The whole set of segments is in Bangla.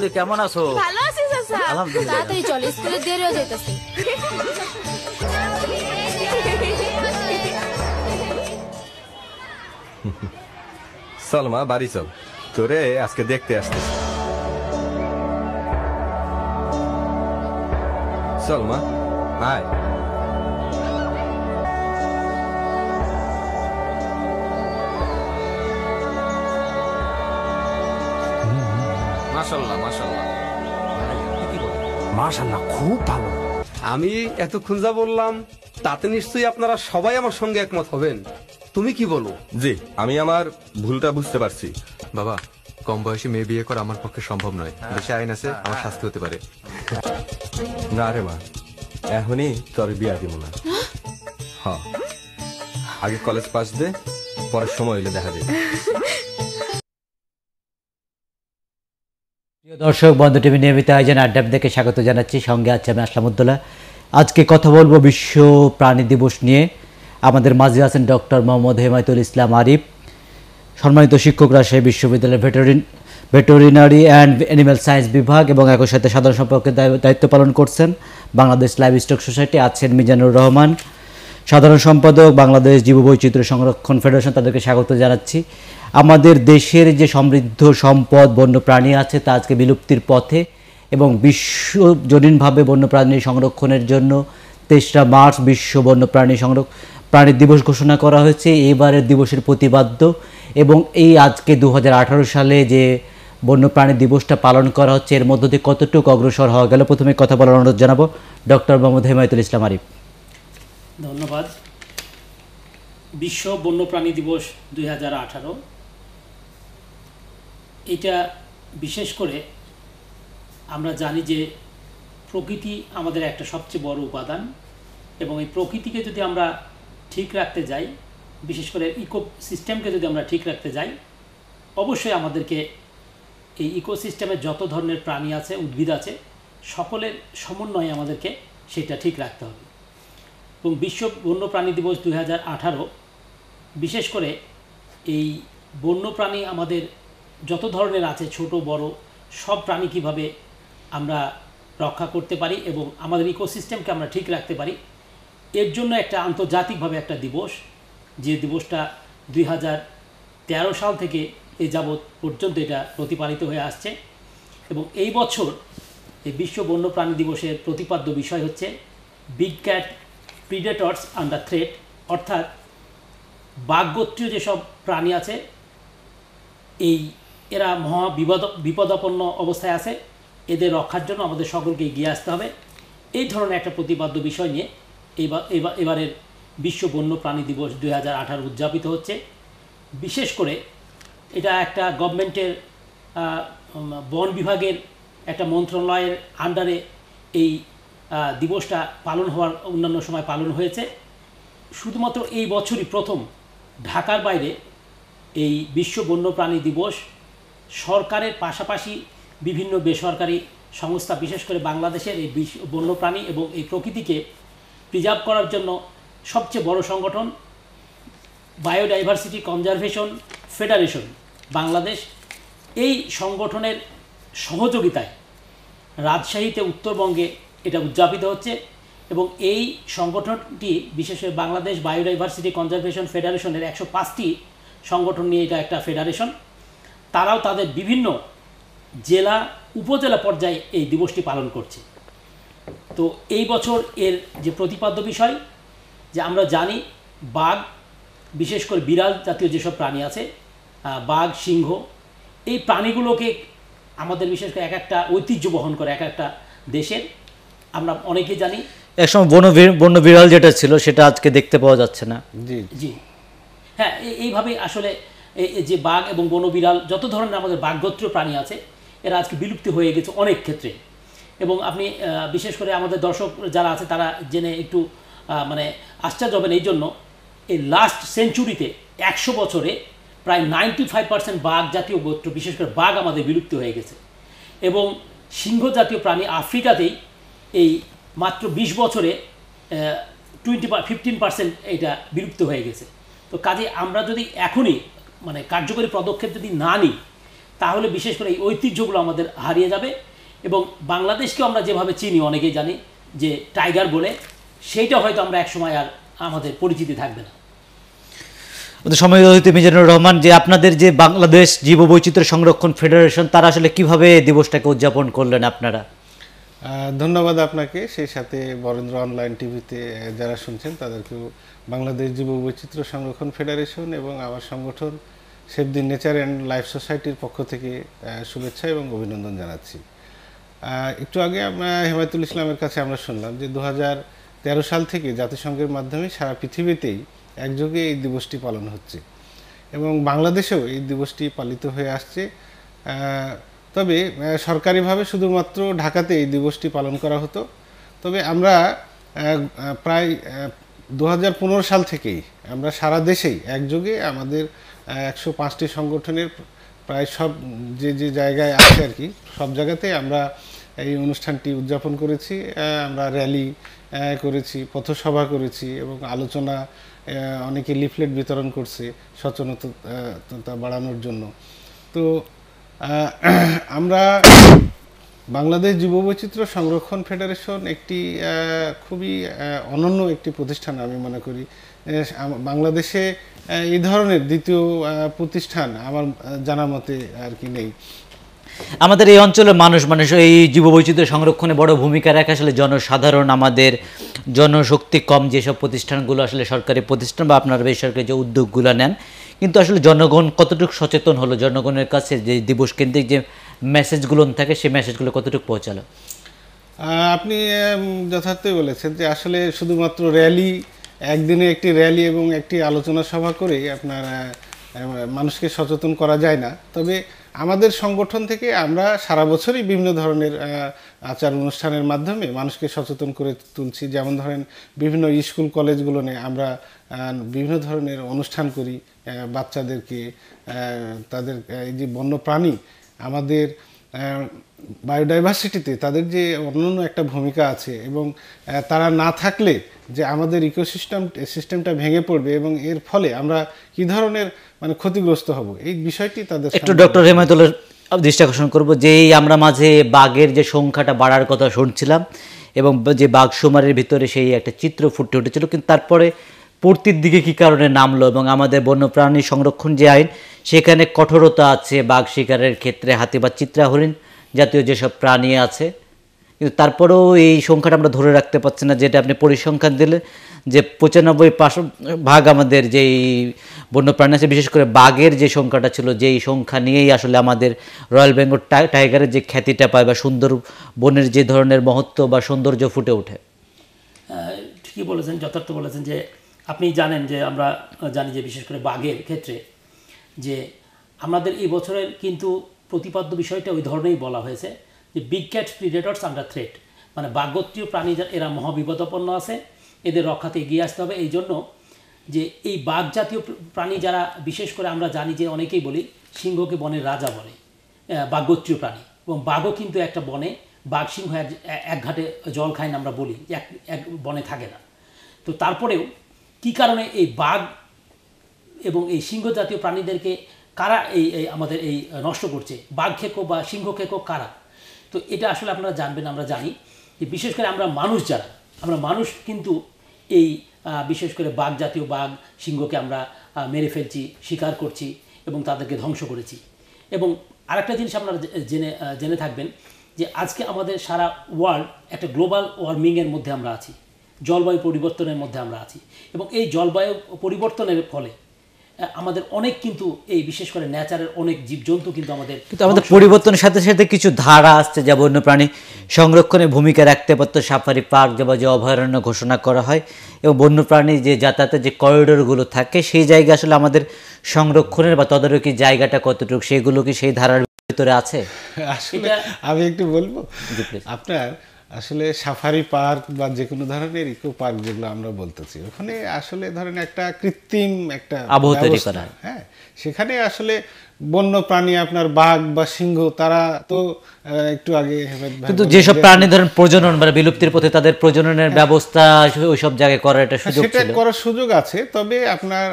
তুলি কেমন আছো ভালো আছি চাচা আলহামদুলিল্লাহ তাড়াতাড়ি চল স্কুলে দেরি হয়ে যাইতাছে চল বাড়ি চল তোরে আজকে দেখতে আসতে চল মা আয় মাশাল্লাহ খুব ভালো আমি এতক্ষণ যা বললাম তাতে নিশ্চয়ই আপনারা সবাই আমার সঙ্গে একমত হবেন তুমি কি বলো জি আমি আমার ভুলটা বুঝতে পারছি বাবা কম বয়সে মেয়ে বিয়ে করা আমার পক্ষে সম্ভব নয় দেশে আইন আছে আমার শাস্তি হতে পারে না রে মা এখনই তোর বিয়া দিব না আগে কলেজ পাস দে পরের সময় হইলে দেখা যাবে দর্শক বন্ধু টিভি নিয়মিত আয়োজন আড্ডা দেখে স্বাগত জানাচ্ছি সঙ্গে আছে আমি আসলামুদ্দোল্লা আজকে কথা বলবো বিশ্ব প্রাণী দিবস নিয়ে আমাদের মাঝে আছেন ডক্টর মোহাম্মদ হেমায়তুল ইসলাম আরিফ সম্মানিত শিক্ষক রাজশাহী বিশ্ববিদ্যালয়ের veterinary veterinary and animal science বিভাগ এবং একই সাথে সাধারণ সম্পর্কে দায়িত্ব পালন করছেন বাংলাদেশ লাইভ স্টক সোসাইটি আছেন মিজানুর রহমান সাধারণ সম্পাদক বাংলাদেশ জীববৈচিত্র্য সংরক্ষণ ফেডারেশন তাদেরকে স্বাগত জানাচ্ছি আমাদের দেশের যে সমৃদ্ধ সম্পদ বন্যপ্রাণী আছে তা আজকে বিলুপ্তির পথে এবং বিশ্বজনীনভাবে বন্যপ্রাণী সংরক্ষণের জন্য তেসরা মার্চ বিশ্ব বন্যপ্রাণী সংরক্ষণ প্রাণী দিবস ঘোষণা করা হয়েছে এবারের দিবসের প্রতিবাদ্য এবং এই আজকে দু সালে যে বন্যপ্রাণী দিবসটা পালন করা হচ্ছে এর মধ্য দিয়ে কতটুকু অগ্রসর হওয়া গেল প্রথমে কথা বলার অনুরোধ জানাবো ডক্টর মোহাম্মদ হেমায়তুল ইসলাম আরিফ ধন্যবাদ বিশ্ব বন্যপ্রাণী দিবস দুই হাজার আঠারো এটা বিশেষ করে আমরা জানি যে প্রকৃতি আমাদের একটা সবচেয়ে বড় উপাদান এবং এই প্রকৃতিকে যদি আমরা ঠিক রাখতে যাই বিশেষ করে ইকো সিস্টেমকে যদি আমরা ঠিক রাখতে যাই অবশ্যই আমাদেরকে এই ইকোসিস্টেমে যত ধরনের প্রাণী আছে উদ্ভিদ আছে সকলের সমন্বয়ে আমাদেরকে সেটা ঠিক রাখতে হবে এবং বিশ্ব বন্যপ্রাণী দিবস দুই বিশেষ করে এই বন্যপ্রাণী আমাদের যত ধরনের আছে ছোট বড় সব প্রাণী কীভাবে আমরা রক্ষা করতে পারি এবং আমাদের ইকোসিস্টেমকে আমরা ঠিক রাখতে পারি এর জন্য একটা আন্তর্জাতিকভাবে একটা দিবস যে দিবসটা দুই সাল থেকে এ যাবৎ পর্যন্ত এটা প্রতিপালিত হয়ে আসছে এবং এই বছর এই বিশ্ব বন্যপ্রাণী দিবসের প্রতিপাদ্য বিষয় হচ্ছে big cat predators under threat অর্থাৎ বাঘগোত্রীয় যেসব প্রাণী আছে এই এরা মহা বিপদ বিপদাপন্ন অবস্থায় আছে এদের রক্ষার জন্য আমাদের সকলকে এগিয়ে আসতে হবে এই ধরনের একটা প্রতিপাদ্য বিষয় নিয়ে এবার এবারের বিশ্ব বন্য প্রাণী দিবস দুই হাজার উদযাপিত হচ্ছে বিশেষ করে এটা একটা গভর্নমেন্টের বন বিভাগের একটা মন্ত্রণালয়ের আন্ডারে এই দিবসটা পালন হওয়ার অন্যান্য সময় পালন হয়েছে শুধুমাত্র এই বছরই প্রথম ঢাকার বাইরে এই বিশ্ব বন্যপ্রাণী দিবস সরকারের পাশাপাশি বিভিন্ন বেসরকারি সংস্থা বিশেষ করে বাংলাদেশের এই বন্যপ্রাণী এবং এই প্রকৃতিকে প্রিজার্ভ করার জন্য সবচেয়ে বড় সংগঠন বায়োডাইভার্সিটি কনজারভেশন ফেডারেশন বাংলাদেশ এই সংগঠনের সহযোগিতায় রাজশাহীতে উত্তরবঙ্গে এটা উদযাপিত হচ্ছে এবং এই সংগঠনটি বিশেষ করে বাংলাদেশ বায়োডাইভার্সিটি কনজারভেশন ফেডারেশনের একশো পাঁচটি সংগঠন নিয়ে এটা একটা ফেডারেশন তারাও তাদের বিভিন্ন জেলা উপজেলা পর্যায়ে এই দিবসটি পালন করছে তো এই বছর এর যে প্রতিপাদ্য বিষয় যে আমরা জানি বাঘ বিশেষ করে বিড়াল জাতীয় যেসব প্রাণী আছে বাঘ সিংহ এই প্রাণীগুলোকে আমাদের বিশেষ করে এক একটা ঐতিহ্য বহন করে এক একটা দেশের আমরা অনেকেই জানি একসময় বন বন্য বিড়াল যেটা ছিল সেটা আজকে দেখতে পাওয়া যাচ্ছে না জি জি হ্যাঁ এইভাবে আসলে যে বাঘ এবং বনবিড়াল যত ধরনের আমাদের বাঘগোত্র প্রাণী আছে এরা আজকে বিলুপ্তি হয়ে গেছে অনেক ক্ষেত্রে এবং আপনি বিশেষ করে আমাদের দর্শক যারা আছে তারা জেনে একটু মানে আশ্চর্য হবেন এই জন্য এই লাস্ট সেঞ্চুরিতে একশো বছরে প্রায় নাইনটি ফাইভ পার্সেন্ট বাঘ জাতীয় গোত্র বিশেষ করে বাঘ আমাদের বিলুপ্ত হয়ে গেছে এবং সিংহ জাতীয় প্রাণী আফ্রিকাতেই এই মাত্র ২০ বছরে টোয়েন্টি ফিফটিন পার্সেন্ট এটা বিলুপ্ত হয়ে গেছে তো কাজে আমরা যদি এখনই মানে কার্যকরী পদক্ষেপ যদি না নিই তাহলে বিশেষ করে এই ঐতিহ্যগুলো আমাদের হারিয়ে যাবে এবং বাংলাদেশকে আমরা যেভাবে চিনি অনেকেই জানি যে টাইগার বলে সেইটা হয়তো আমরা একসময় আর আমাদের পরিচিতি থাকবে না সময় অতিথি মিজানুর রহমান যে আপনাদের যে বাংলাদেশ জীববৈচিত্র্য সংরক্ষণ ফেডারেশন তারা আসলে কিভাবে দিবসটাকে উদযাপন করলেন আপনারা ধন্যবাদ আপনাকে সেই সাথে বরেন্দ্র অনলাইন টিভিতে যারা শুনছেন তাদেরকেও বাংলাদেশ জীব বৈচিত্র্য সংরক্ষণ ফেডারেশন এবং আমার সংগঠন save the nature and life সোসাইটির পক্ষ থেকে শুভেচ্ছা এবং অভিনন্দন জানাচ্ছি একটু আগে আমরা হেমায়তুল ইসলামের কাছে আমরা শুনলাম যে দু তেরো সাল থেকে জাতিসংঘের মাধ্যমে সারা পৃথিবীতেই একযোগে এই দিবসটি পালন হচ্ছে এবং বাংলাদেশেও এই দিবসটি পালিত হয়ে আসছে তবে সরকারিভাবে শুধুমাত্র ঢাকাতে এই দিবসটি পালন করা হতো তবে আমরা প্রায় দু সাল থেকেই আমরা সারা দেশেই একযোগে আমাদের একশো পাঁচটি সংগঠনের প্রায় সব যে যে জায়গায় আছে আর কি সব জায়গাতে আমরা এই অনুষ্ঠানটি উদযাপন করেছি আমরা র্যালি করেছি পথসভা করেছি এবং আলোচনা অনেকে লিফলেট বিতরণ করছে সচেতনতা বাড়ানোর জন্য তো আমরা বাংলাদেশ বৈচিত্র্য সংরক্ষণ ফেডারেশন একটি খুবই অনন্য একটি প্রতিষ্ঠান আমি মনে করি বাংলাদেশে এই ধরনের দ্বিতীয় প্রতিষ্ঠান আমার জানা মতে আর কি নেই আমাদের এই অঞ্চলের মানুষ মানুষ এই বৈচিত্র্য সংরক্ষণে বড় ভূমিকা রাখে আসলে জনসাধারণ আমাদের জনশক্তি কম যেসব প্রতিষ্ঠানগুলো আসলে সরকারি প্রতিষ্ঠান বা আপনার বেসরকারি যে উদ্যোগগুলো নেন কিন্তু আসলে জনগণ কতটুকু সচেতন হলো জনগণের কাছে যে দিবস কেন্দ্রিক যে মেসেজগুলো থাকে সেই মেসেজগুলো কতটুকু পৌঁছালো আপনি যথার্থই বলেছেন যে আসলে শুধুমাত্র র্যালি একদিনে একটি র্যালি এবং একটি আলোচনা সভা করে আপনার মানুষকে সচেতন করা যায় না তবে আমাদের সংগঠন থেকে আমরা সারা বছরই বিভিন্ন ধরনের আচার অনুষ্ঠানের মাধ্যমে মানুষকে সচেতন করে তুলছি যেমন ধরেন বিভিন্ন স্কুল কলেজগুলো নিয়ে আমরা বিভিন্ন ধরনের অনুষ্ঠান করি বাচ্চাদেরকে তাদের এই যে বন্যপ্রাণী আমাদের বায়োডাইভার্সিটিতে তাদের যে অন্যান্য একটা ভূমিকা আছে এবং তারা না থাকলে যে আমাদের ইকোসিস্টেম সিস্টেমটা ভেঙে পড়বে এবং এর ফলে আমরা কি ধরনের মানে ক্ষতিগ্রস্ত হব এই বিষয়টি তাদের একটু ডক্টর হেমায়তুল্লাহ দৃষ্টি আকর্ষণ করবো যেই আমরা মাঝে বাঘের যে সংখ্যাটা বাড়ার কথা শুনছিলাম এবং যে বাঘ সুমারের ভিতরে সেই একটা চিত্র ফুটে উঠেছিল কিন্তু তারপরে পূর্তির দিকে কি কারণে নামলো এবং আমাদের বন্যপ্রাণী সংরক্ষণ যে আইন সেখানে কঠোরতা আছে বাঘ শিকারের ক্ষেত্রে হাতি বা চিত্রা হরিণ জাতীয় যেসব প্রাণী আছে কিন্তু তারপরেও এই সংখ্যাটা আমরা ধরে রাখতে পারছি না যেটা আপনি পরিসংখ্যান দিলে যে পঁচানব্বই ভাগ আমাদের যেই বন্যপ্রাণী আছে বিশেষ করে বাঘের যে সংখ্যাটা ছিল যেই সংখ্যা নিয়েই আসলে আমাদের রয়্যাল বেঙ্গল টাইগারের যে খ্যাতিটা পায় বা সুন্দর বনের যে ধরনের মহত্ব বা সৌন্দর্য ফুটে ওঠে ঠিকই বলেছেন যথার্থ বলেছেন যে আপনি জানেন যে আমরা জানি যে বিশেষ করে বাঘের ক্ষেত্রে যে আমাদের এই বছরের কিন্তু প্রতিপাদ্য বিষয়টা ওই ধরনেই বলা হয়েছে যে big cat predators under threat মানে বাগত্রীয় প্রাণী এরা মহাবিপদাপন্ন আছে এদের রক্ষাতে এগিয়ে আসতে হবে এই জন্য যে এই বাঘ জাতীয় প্রাণী যারা বিশেষ করে আমরা জানি যে অনেকেই বলি সিংহকে বনের রাজা বলে বাগত্রীয় প্রাণী এবং বাঘও কিন্তু একটা বনে বাঘ সিংহ এক ঘাটে জল খায় না আমরা বলি এক এক বনে থাকে না তো তারপরেও কি কারণে এই বাঘ এবং এই সিংহ জাতীয় প্রাণীদেরকে কারা এই আমাদের এই নষ্ট করছে বাঘ খেকো বা সিংহ খেকো কারা তো এটা আসলে আপনারা জানবেন আমরা জানি যে বিশেষ করে আমরা মানুষ যারা আমরা মানুষ কিন্তু এই বিশেষ করে বাঘ জাতীয় বাঘ সিংহকে আমরা মেরে ফেলছি শিকার করছি এবং তাদেরকে ধ্বংস করেছি এবং আরেকটা জিনিস আপনারা জেনে জেনে থাকবেন যে আজকে আমাদের সারা ওয়ার্ল্ড একটা গ্লোবাল ওয়ার্মিংয়ের মধ্যে আমরা আছি জলবায়ু পরিবর্তনের মধ্যে আমরা আছি এবং এই জলবায়ু পরিবর্তনের ফলে আমাদের অনেক কিন্তু এই বিশেষ করে ন্যাচারের অনেক জীবজন্তু কিন্তু আমাদের কিন্তু আমাদের পরিবর্তনের সাথে সাথে কিছু ধারা আসছে যা বন্য প্রাণী সংরক্ষণে ভূমিকা রাখতে পারত সাফারি পার্ক বা যে অভয়ারণ্য ঘোষণা করা হয় এবং বন্য প্রাণী যে যাতায়াতের যে করিডোরগুলো থাকে সেই জায়গা আসলে আমাদের সংরক্ষণের বা তদারকি জায়গাটা কতটুকু সেগুলো কি সেই ধারার ভিতরে আছে আসলে আমি একটু বলবো আপনার আসলে সাফারি পার্ক বা যে কোনো ধরনের ইকো পার্ক যেগুলো আমরা বলতেছি ওখানে আসলে ধরেন একটা কৃত্রিম একটা হ্যাঁ সেখানে আসলে বন্য প্রাণী আপনার বাঘ বা সিংহ তারা তো একটু আগে কিন্তু যেসব প্রাণী ধরেন প্রজনন মানে বিলুপ্তির পথে তাদের প্রজননের হ্যাঁ। ব্যবস্থা ওই সব জায়গায় করার একটা সুযোগ সেটা করার সুযোগ আছে তবে আপনার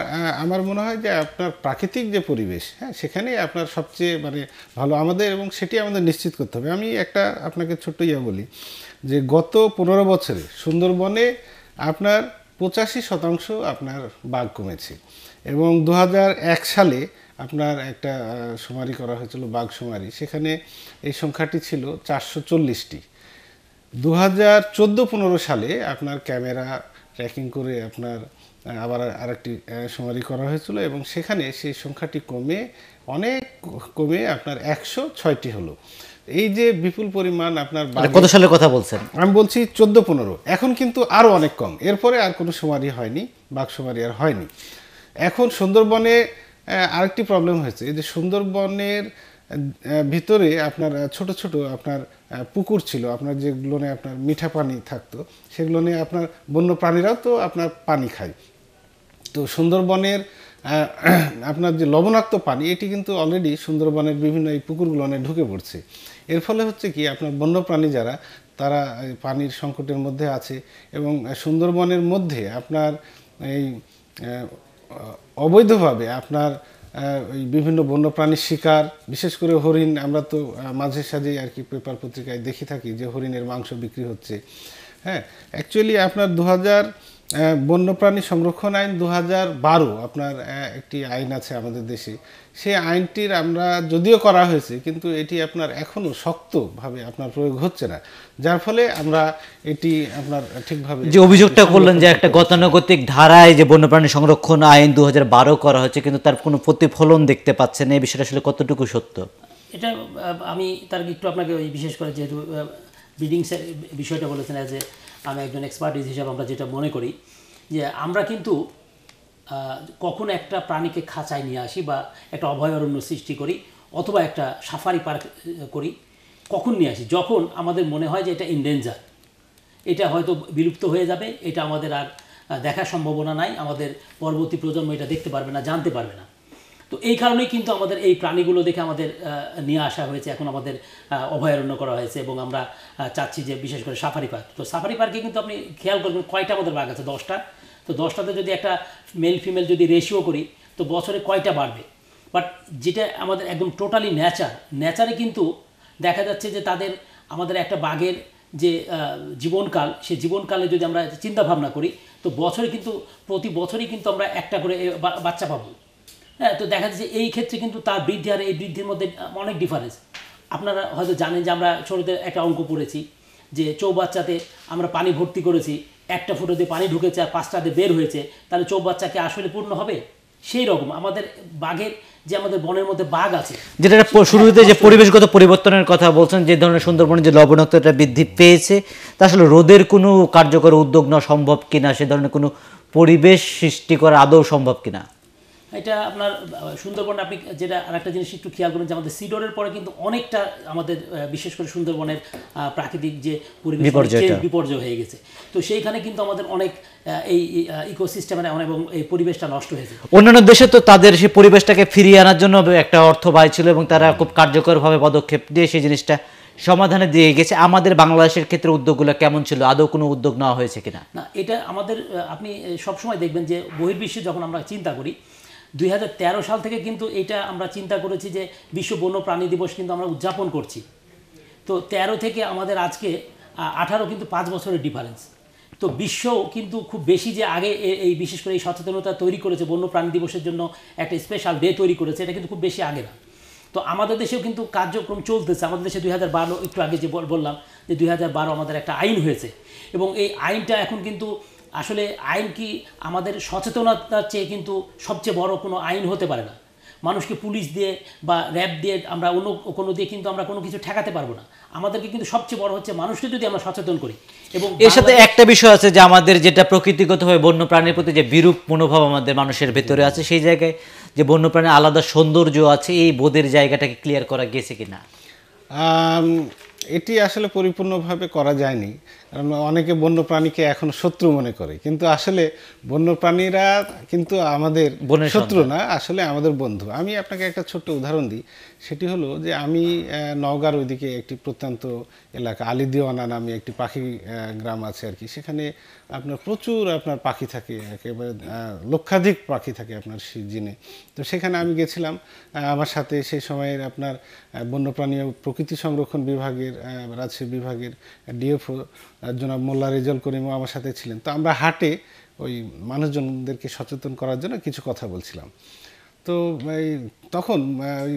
আমার মনে হয় যে আপনার প্রাকৃতিক যে পরিবেশ হ্যাঁ সেখানে আপনার সবচেয়ে মানে ভালো আমাদের এবং সেটি আমাদের নিশ্চিত করতে হবে আমি একটা আপনাকে ছোট্ট ইয়া বলি যে গত পনেরো বছরে সুন্দরবনে আপনার পঁচাশি শতাংশ আপনার বাঘ কমেছে এবং দু সালে আপনার একটা সুমারি করা হয়েছিল বাঘ সুমারি সেখানে এই সংখ্যাটি ছিল চারশো চল্লিশটি দু হাজার চোদ্দো পনেরো সালে আপনার ক্যামেরা ট্র্যাকিং করে আপনার আবার আরেকটি সুমারি করা হয়েছিল এবং সেখানে সেই সংখ্যাটি কমে অনেক কমে আপনার একশো ছয়টি হলো এই যে বিপুল পরিমাণ আপনার কত সালের কথা বলছেন আমি বলছি চোদ্দ পনেরো এখন কিন্তু আরও অনেক কম এরপরে আর কোনো সুমারি হয়নি সুমারি আর হয়নি এখন সুন্দরবনে আরেকটি প্রবলেম হয়েছে এই যে সুন্দরবনের ভিতরে আপনার ছোট ছোট আপনার পুকুর ছিল আপনার যেগুলোনে আপনার মিঠা পানি থাকতো সেগুলো নিয়ে আপনার বন্য প্রাণীরাও তো আপনার পানি খায় তো সুন্দরবনের আপনার যে লবণাক্ত পানি এটি কিন্তু অলরেডি সুন্দরবনের বিভিন্ন এই পুকুরগুলো ঢুকে পড়ছে এর ফলে হচ্ছে কি আপনার বন্যপ্রাণী যারা তারা পানির সংকটের মধ্যে আছে এবং সুন্দরবনের মধ্যে আপনার এই অবৈধভাবে আপনার বিভিন্ন বন্যপ্রাণীর শিকার বিশেষ করে হরিণ আমরা তো মাঝে সাঝেই আর কি পেপার পত্রিকায় দেখে থাকি যে হরিণের মাংস বিক্রি হচ্ছে হ্যাঁ অ্যাকচুয়ালি আপনার দু বন্যপ্রাণী সংরক্ষণ আইন দু বারো আপনার একটি আইন আছে আমাদের দেশে সেই আইনটির আমরা যদিও করা হয়েছে কিন্তু এটি আপনার এখনও শক্তভাবে আপনার প্রয়োগ হচ্ছে না যার ফলে আমরা এটি আপনার ঠিকভাবে যে অভিযোগটা করলেন যে একটা গতানুগতিক ধারায় যে বন্যপ্রাণী সংরক্ষণ আইন দু বারো করা হয়েছে কিন্তু তার কোনো প্রতিফলন দেখতে পাচ্ছেন এই বিষয়টা আসলে কতটুকু সত্য এটা আমি তার একটু আপনাকে ওই বিশেষ করে যেহেতু বিডিংসের বিষয়টা বলেছেন অ্যাজ এ আমি একজন এক্সপার্টিস হিসাবে আমরা যেটা মনে করি যে আমরা কিন্তু কখনো একটা প্রাণীকে খাঁচায় নিয়ে আসি বা একটা অভয়ারণ্য সৃষ্টি করি অথবা একটা সাফারি পার্ক করি কখন নিয়ে আসি যখন আমাদের মনে হয় যে এটা ইনডেঞ্জার এটা হয়তো বিলুপ্ত হয়ে যাবে এটা আমাদের আর দেখার সম্ভাবনা নাই আমাদের পরবর্তী প্রজন্ম এটা দেখতে পারবে না জানতে পারবে না তো এই কারণেই কিন্তু আমাদের এই প্রাণীগুলো দেখে আমাদের নিয়ে আসা হয়েছে এখন আমাদের অভয়ারণ্য করা হয়েছে এবং আমরা চাচ্ছি যে বিশেষ করে সাফারি পার্ক তো সাফারি পার্কে কিন্তু আপনি খেয়াল করবেন কয়টা আমাদের বাঘ আছে দশটা তো দশটাতে যদি একটা মেল ফিমেল যদি রেশিও করি তো বছরে কয়টা বাড়বে বাট যেটা আমাদের একদম টোটালি ন্যাচার ন্যাচারে কিন্তু দেখা যাচ্ছে যে তাদের আমাদের একটা বাঘের যে জীবনকাল সে জীবনকালে যদি আমরা চিন্তা ভাবনা করি তো বছরে কিন্তু প্রতি বছরই কিন্তু আমরা একটা করে বাচ্চা পাবো হ্যাঁ তো দেখা যাচ্ছে এই ক্ষেত্রে কিন্তু তার বৃদ্ধি আর এই বৃদ্ধির মধ্যে অনেক ডিফারেন্স আপনারা হয়তো জানেন যে আমরা ছোটোতে একটা অঙ্ক পড়েছি যে চৌবাচ্চাতে আমরা পানি ভর্তি করেছি একটা ফুটো দিয়ে পানি ঢুকেছে আর পাঁচটাতে বের হয়েছে তাহলে চৌবাচ্চা কি আসলে পূর্ণ হবে সেই রকম আমাদের বাঘের যে আমাদের বনের মধ্যে বাঘ আছে যেটা শুরুতে যে পরিবেশগত পরিবর্তনের কথা বলছেন যে ধরনের সুন্দরবনে যে লবণাক্ততা বৃদ্ধি পেয়েছে তা আসলে রোদের কোনো কার্যকর উদ্যোগ নেওয়া সম্ভব কিনা সে ধরনের কোনো পরিবেশ সৃষ্টি করা আদৌ সম্ভব কিনা এটা আপনার সুন্দরবন আপনি যেটা আরেকটা জিনিস একটু খেয়াল করেন যে আমাদের সিডরের পরে কিন্তু অনেকটা আমাদের বিশেষ করে সুন্দরবনের প্রাকৃতিক যে পরিবেশ বিপর্যয় হয়ে গেছে তো সেইখানে কিন্তু আমাদের অনেক এই ইকোসিস্টেমের এবং এই পরিবেশটা নষ্ট হয়েছে অন্যান্য দেশে তো তাদের সেই পরিবেশটাকে ফিরিয়ে আনার জন্য একটা অর্থ বায় ছিল এবং তারা খুব কার্যকরভাবে পদক্ষেপ দিয়ে সেই জিনিসটা সমাধানে দিয়ে গেছে আমাদের বাংলাদেশের ক্ষেত্রে উদ্যোগগুলো কেমন ছিল আদৌ কোনো উদ্যোগ নেওয়া হয়েছে কিনা না এটা আমাদের আপনি সবসময় দেখবেন যে বহির্বিশ্বে যখন আমরা চিন্তা করি দুই সাল থেকে কিন্তু এটা আমরা চিন্তা করেছি যে বিশ্ব বন্যপ্রাণী দিবস কিন্তু আমরা উদযাপন করছি তো ১৩ থেকে আমাদের আজকে আঠারো কিন্তু পাঁচ বছরের ডিফারেন্স তো বিশ্ব কিন্তু খুব বেশি যে আগে এই বিশেষ করে এই সচেতনতা তৈরি করেছে বন্য প্রাণী দিবসের জন্য একটা স্পেশাল ডে তৈরি করেছে এটা কিন্তু খুব বেশি আগে না তো আমাদের দেশেও কিন্তু কার্যক্রম চলতেছে আমাদের দেশে দুই একটু আগে যে বললাম যে দুই আমাদের একটা আইন হয়েছে এবং এই আইনটা এখন কিন্তু আসলে আইন কি আমাদের সচেতনতার চেয়ে কিন্তু সবচেয়ে বড় কোনো আইন হতে পারে না মানুষকে পুলিশ দিয়ে বা র্যাব দিয়ে আমরা অন্য কোনো দিয়ে কিন্তু আমরা কোনো কিছু ঠেকাতে পারবো না আমাদেরকে কিন্তু সবচেয়ে বড় হচ্ছে মানুষকে যদি আমরা সচেতন করি এবং এর সাথে একটা বিষয় আছে যে আমাদের যেটা প্রকৃতিগতভাবে বন্য প্রাণীর প্রতি যে বিরূপ মনোভাব আমাদের মানুষের ভেতরে আছে সেই জায়গায় যে বন্য প্রাণী আলাদা সৌন্দর্য আছে এই বোধের জায়গাটাকে ক্লিয়ার করা গেছে কি না এটি আসলে পরিপূর্ণভাবে করা যায়নি কারণ অনেকে বন্য প্রাণীকে এখন শত্রু মনে করে কিন্তু আসলে বন্য প্রাণীরা কিন্তু আমাদের শত্রু না আসলে আমাদের বন্ধু আমি আপনাকে একটা ছোট্ট উদাহরণ দিই সেটি হলো যে আমি নওগাঁর ওইদিকে একটি প্রত্যন্ত এলাকা আলিদিওয়ানা নামে একটি পাখি গ্রাম আছে আর কি সেখানে আপনার প্রচুর আপনার পাখি থাকে একেবারে লক্ষাধিক পাখি থাকে আপনার সিজিনে তো সেখানে আমি গেছিলাম আমার সাথে সেই সময়ের আপনার বন্যপ্রাণী ও প্রকৃতি সংরক্ষণ বিভাগের রাজশাহী বিভাগের ডিএফও জনাব মোল্লা রেজল করিম আমার সাথে ছিলেন তো আমরা হাটে ওই মানুষজনদেরকে সচেতন করার জন্য কিছু কথা বলছিলাম তো এই তখন ওই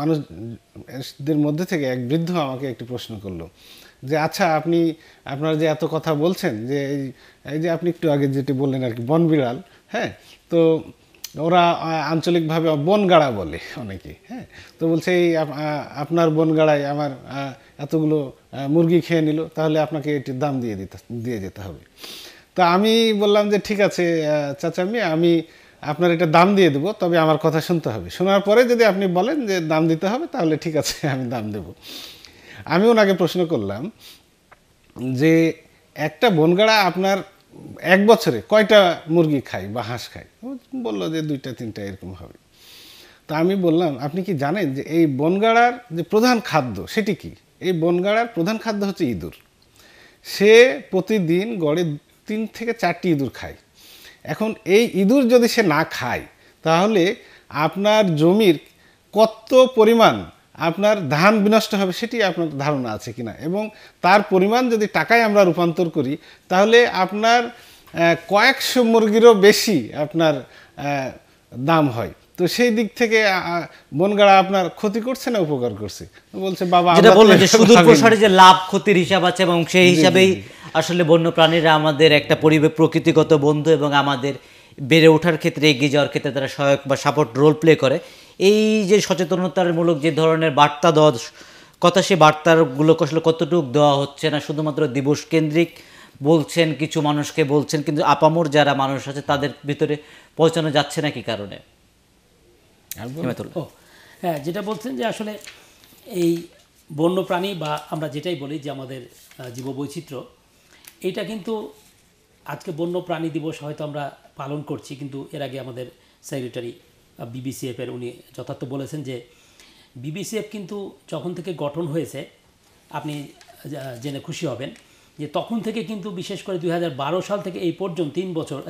মানুষদের মধ্যে থেকে এক বৃদ্ধ আমাকে একটি প্রশ্ন করলো যে আচ্ছা আপনি আপনারা যে এত কথা বলছেন যে এই যে আপনি একটু আগে যেটি বললেন আর কি বনবিড়াল হ্যাঁ তো ওরা আঞ্চলিকভাবে বনগাড়া বলে অনেকে হ্যাঁ তো বলছে এই আপনার বনগাড়ায় আমার এতগুলো মুরগি খেয়ে নিল তাহলে আপনাকে এটির দাম দিয়ে দিতে দিয়ে যেতে হবে তো আমি বললাম যে ঠিক আছে চাচামি আমি আপনার এটা দাম দিয়ে দেবো তবে আমার কথা শুনতে হবে শোনার পরে যদি আপনি বলেন যে দাম দিতে হবে তাহলে ঠিক আছে আমি দাম দেব আমি ওনাকে প্রশ্ন করলাম যে একটা বনগাড়া আপনার এক বছরে কয়টা মুরগি খাই বা হাঁস খাই বললো যে দুইটা তিনটা এরকম হবে তা আমি বললাম আপনি কি জানেন যে এই বনগাড়ার যে প্রধান খাদ্য সেটি কি এই বনগাড়ার প্রধান খাদ্য হচ্ছে ইঁদুর সে প্রতিদিন গড়ে তিন থেকে চারটি ইঁদুর খায় এখন এই ইঁদুর যদি সে না খায় তাহলে আপনার জমির কত পরিমাণ আপনার ধান বিনষ্ট হবে সেটি আপনার ধারণা আছে কিনা এবং তার পরিমাণ যদি টাকায় আমরা রূপান্তর করি তাহলে আপনার কয়েকশো মুরগিরও বেশি আপনার দাম হয় তো সেই দিক থেকে বনগাড়া আপনার ক্ষতি করছে না উপকার করছে বলছে বাবা যেটা বললেন যে সুদূর প্রসারে যে লাভ ক্ষতির হিসাব আছে এবং সেই হিসাবেই আসলে বন্য প্রাণীরা আমাদের একটা পরিবেশ প্রকৃতিগত বন্ধু এবং আমাদের বেড়ে ওঠার ক্ষেত্রে এগিয়ে যাওয়ার ক্ষেত্রে তারা সহায়ক বা সাপোর্ট রোল প্লে করে এই যে সচেতনতার মূলক যে ধরনের বার্তা দেওয়া কথা সে বার্তাগুলো আসলে কতটুকু দেওয়া হচ্ছে না শুধুমাত্র দিবস কেন্দ্রিক বলছেন কিছু মানুষকে বলছেন কিন্তু আপামর যারা মানুষ আছে তাদের ভিতরে পৌঁছানো যাচ্ছে না কি কারণে হ্যাঁ যেটা বলছেন যে আসলে এই বন্যপ্রাণী বা আমরা যেটাই বলি যে আমাদের জীববৈচিত্র্য এটা কিন্তু আজকে বন্যপ্রাণী দিবস হয়তো আমরা পালন করছি কিন্তু এর আগে আমাদের সেক্রেটারি বিবিসিএফের উনি যথার্থ বলেছেন যে বিবিসিএফ কিন্তু যখন থেকে গঠন হয়েছে আপনি জেনে খুশি হবেন যে তখন থেকে কিন্তু বিশেষ করে দুই সাল থেকে এই পর্যন্ত তিন বছর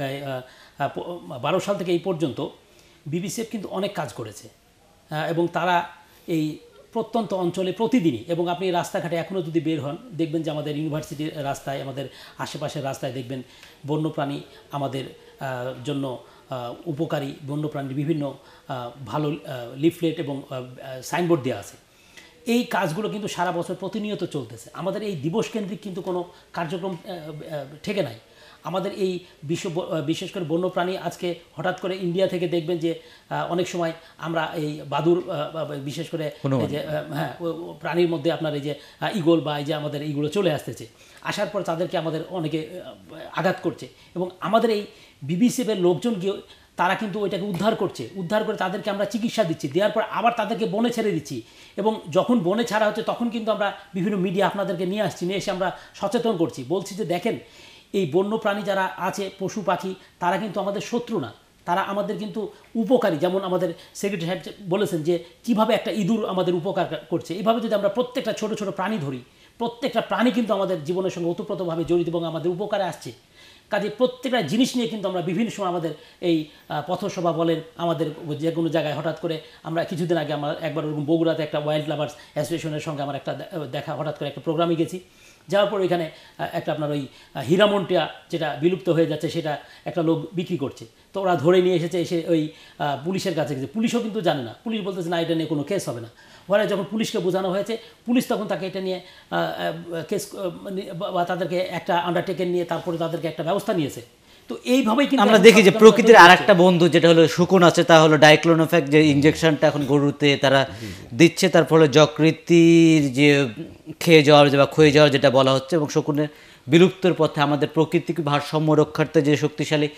বারো সাল থেকে এই পর্যন্ত বিবিসিএফ কিন্তু অনেক কাজ করেছে এবং তারা এই প্রত্যন্ত অঞ্চলে প্রতিদিনই এবং আপনি রাস্তাঘাটে এখনও যদি বের হন দেখবেন যে আমাদের ইউনিভার্সিটির রাস্তায় আমাদের আশেপাশের রাস্তায় দেখবেন বন্যপ্রাণী আমাদের জন্য উপকারী বন্যপ্রাণীর বিভিন্ন ভালো লিফলেট এবং সাইনবোর্ড দেওয়া আছে এই কাজগুলো কিন্তু সারা বছর প্রতিনিয়ত চলতেছে আমাদের এই দিবস কেন্দ্রিক কিন্তু কোনো কার্যক্রম ঠেকে নাই আমাদের এই বিশ্ব বিশেষ করে বন্যপ্রাণী আজকে হঠাৎ করে ইন্ডিয়া থেকে দেখবেন যে অনেক সময় আমরা এই বাদুর বিশেষ করে যে হ্যাঁ প্রাণীর মধ্যে আপনার এই যে ইগল বা এই যে আমাদের এইগুলো চলে আসতেছে আসার পর তাদেরকে আমাদের অনেকে আঘাত করছে এবং আমাদের এই বিবিসিএফের লোকজন গিয়ে তারা কিন্তু ওইটাকে উদ্ধার করছে উদ্ধার করে তাদেরকে আমরা চিকিৎসা দিচ্ছি দেওয়ার পর আবার তাদেরকে বনে ছেড়ে দিচ্ছি এবং যখন বনে ছাড়া হচ্ছে তখন কিন্তু আমরা বিভিন্ন মিডিয়া আপনাদেরকে নিয়ে আসছি নিয়ে এসে আমরা সচেতন করছি বলছি যে দেখেন এই বন্য প্রাণী যারা আছে পশু পাখি তারা কিন্তু আমাদের শত্রু না তারা আমাদের কিন্তু উপকারী যেমন আমাদের সেক্রেটারি সাহেব বলেছেন যে কিভাবে একটা ইঁদুর আমাদের উপকার করছে এইভাবে যদি আমরা প্রত্যেকটা ছোট ছোট প্রাণী ধরি প্রত্যেকটা প্রাণী কিন্তু আমাদের জীবনের সঙ্গে ওতপ্রোতভাবে জড়িত এবং আমাদের উপকারে আসছে কাজে প্রত্যেকটা জিনিস নিয়ে কিন্তু আমরা বিভিন্ন সময় আমাদের এই পথসভা বলেন আমাদের যে কোনো জায়গায় হঠাৎ করে আমরা কিছুদিন আগে আমার একবার ওরকম বগুড়াতে একটা ওয়াইল্ড লাভার্স অ্যাসোসিয়েশনের সঙ্গে আমার একটা দেখা হঠাৎ করে একটা প্রোগ্রামে গেছি যাওয়ার পর এখানে একটা আপনার ওই হিরামন্টিয়া যেটা বিলুপ্ত হয়ে যাচ্ছে সেটা একটা লোক বিক্রি করছে তো ওরা ধরে নিয়ে এসেছে এসে ওই পুলিশের কাছে গেছে পুলিশও কিন্তু জানে না পুলিশ বলতেছে না এটা নিয়ে কোনো কেস হবে না ওরা যখন পুলিশকে বোঝানো হয়েছে পুলিশ তখন তাকে এটা নিয়ে কেস মানে বা তাদেরকে একটা আন্ডারটেকেন নিয়ে তারপরে তাদেরকে একটা ব্যবস্থা নিয়েছে তো এইভাবেই কিন্তু আমরা দেখি যে প্রকৃতির আর একটা বন্ধু যেটা হলো শুকন আছে তা হলো ডাইক্লোনোফ্যাক যে ইঞ্জেকশনটা এখন গরুতে তারা দিচ্ছে তার ফলে যকৃতির যে খেয়ে যাওয়ার বা ক্ষয়ে যাওয়ার যেটা বলা হচ্ছে এবং শকুনের বিলুপ্তর পথে আমাদের প্রকৃতিক ভারসাম্য রক্ষার্থে যে শক্তিশালী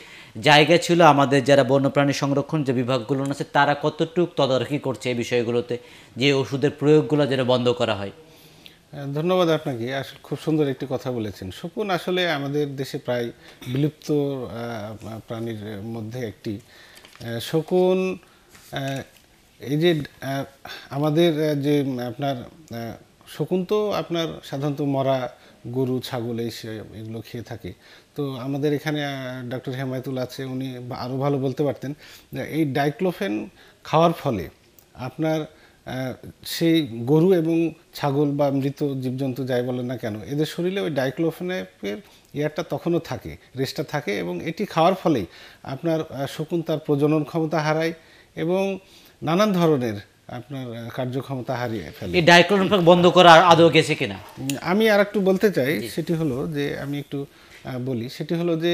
জায়গা ছিল আমাদের যারা বন্যপ্রাণী সংরক্ষণ যে বিভাগগুলো আছে তারা কতটুকু তদারকি করছে এই বিষয়গুলোতে যে ওষুধের প্রয়োগগুলো যেন বন্ধ করা হয় ধন্যবাদ আপনাকে আসলে খুব সুন্দর একটি কথা বলেছেন শকুন আসলে আমাদের দেশে প্রায় বিলুপ্ত প্রাণীর মধ্যে একটি শকুন এই যে আমাদের যে আপনার শকুন তো আপনার সাধারণত মরা গরু ছাগল এই এগুলো খেয়ে থাকে তো আমাদের এখানে ডক্টর হেমায়তুল আছে উনি আরও ভালো বলতে পারতেন এই ডাইক্লোফেন খাওয়ার ফলে আপনার সেই গরু এবং ছাগল বা মৃত জীবজন্তু যাই বলে না কেন এদের শরীরে ওই ডাইক্লোফেনের ইয়ারটা তখনও থাকে রেস্টটা থাকে এবং এটি খাওয়ার ফলেই আপনার শকুন তার প্রজনন ক্ষমতা হারায় এবং নানান ধরনের আপনার কার্যক্ষমতা হারিয়ে ফেলে এই ডাইক্লোফেন বন্ধ করা আদৌ গেছে কিনা আমি আর একটু বলতে চাই সেটি হলো যে আমি একটু বলি সেটি হলো যে